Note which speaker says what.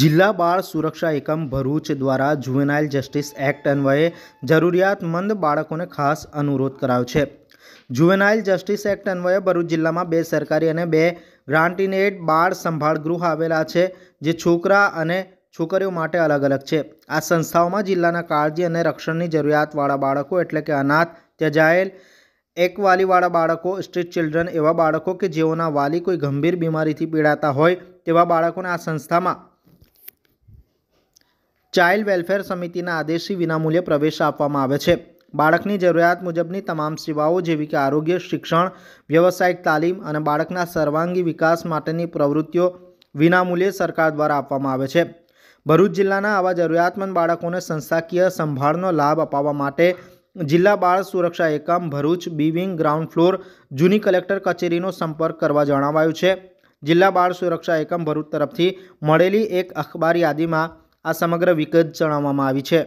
Speaker 1: જિલ્લા બાળ સુરક્ષા એકમ ભરૂચ દ્વારા જુવેનાઇલ જસ્ટિસ એક્ટ અન્વયે જરૂરિયાતમંદ બાળકોને ખાસ અનુરોધ કરાયો છે જુવેનાઇલ જસ્ટિસ એક્ટ અન્વયે ભરૂચ જિલ્લામાં બે સરકારી અને બે ગ્રાન્ટીનેડ બાળ સંભાળ ગૃહ આવેલા છે જે છોકરા અને છોકરીઓ માટે અલગ અલગ છે આ સંસ્થાઓમાં જિલ્લાના કાળજી અને રક્ષણની જરૂરિયાતવાળા બાળકો એટલે કે અનાથ ત્યજાયેલ એક વાલીવાળા બાળકો સ્ટ્રીટ ચિલ્ડ્રન એવા બાળકો કે જેઓના વાલી કોઈ ગંભીર બીમારીથી પીડાતા હોય તેવા બાળકોને આ સંસ્થામાં ચાઇલ્ડ વેલફેર સમિતિના આદેશથી વિનામૂલ્યે પ્રવેશ આપવામાં આવે છે બાળકની જરૂરિયાત મુજબની તમામ સેવાઓ જેવી કે આરોગ્ય શિક્ષણ વ્યવસાયિક તાલીમ અને બાળકના સર્વાંગી વિકાસ માટેની પ્રવૃત્તિઓ વિનામૂલ્યે સરકાર દ્વારા આપવામાં આવે છે ભરૂચ જિલ્લાના આવા જરૂરિયાતમંદ બાળકોને સંસ્થાકીય સંભાળનો લાભ અપાવવા માટે જિલ્લા બાળ સુરક્ષા એકમ ભરૂચ બી ગ્રાઉન્ડ ફ્લોર જૂની કલેક્ટર કચેરીનો સંપર્ક કરવા જણાવાયું છે જિલ્લા બાળ સુરક્ષા એકમ ભરૂચ તરફથી મળેલી એક અખબાર યાદીમાં આ સમગ્ર વિગત જણાવવામાં આવી છે